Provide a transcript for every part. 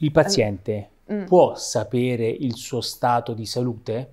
Il paziente allora, mm. può sapere il suo stato di salute?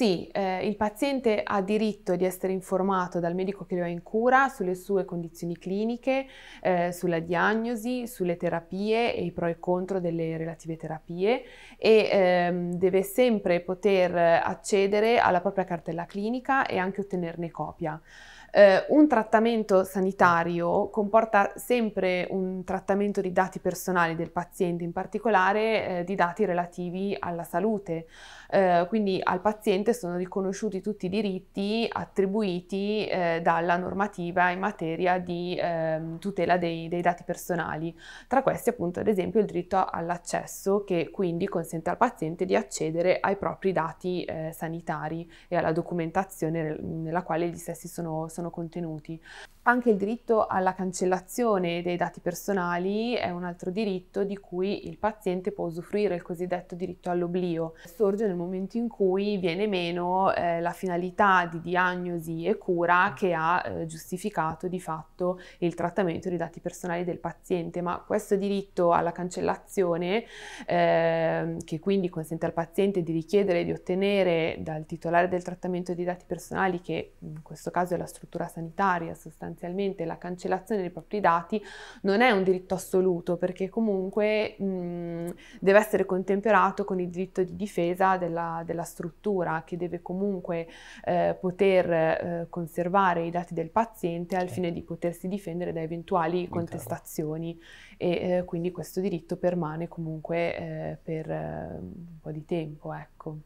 Sì, eh, il paziente ha diritto di essere informato dal medico che lo ha in cura sulle sue condizioni cliniche, eh, sulla diagnosi, sulle terapie e i pro e contro delle relative terapie e ehm, deve sempre poter accedere alla propria cartella clinica e anche ottenerne copia. Eh, un trattamento sanitario comporta sempre un trattamento di dati personali del paziente, in particolare eh, di dati relativi alla salute. Eh, quindi al paziente ovviamente sono riconosciuti tutti i diritti attribuiti eh, dalla normativa in materia di eh, tutela dei, dei, dati personali. Tra questi appunto ad esempio il diritto all'accesso che quindi consente al paziente di accedere ai propri dati eh, sanitari e alla documentazione nella quale gli stessi sono, sono contenuti. Anche il diritto alla cancellazione dei dati personali è un altro diritto di cui il paziente può usufruire il cosiddetto diritto all'oblio. Sorge nel momento in cui viene meno meno eh, la finalità di diagnosi e cura che ha eh, giustificato di fatto il trattamento dei dati personali del paziente, ma questo diritto alla cancellazione eh, che quindi consente al paziente di richiedere e di ottenere dal titolare del trattamento dei dati personali, che in questo caso è la struttura sanitaria sostanzialmente, la cancellazione dei propri dati, non è un diritto assoluto perché comunque mh, mm, deve essere contemperato con il diritto di difesa della, della struttura che deve comunque eh, poter eh, conservare i dati del paziente al certo. fine di potersi difendere da eventuali contestazioni e eh, quindi questo diritto permane comunque eh, per eh, un po' di tempo. Ecco.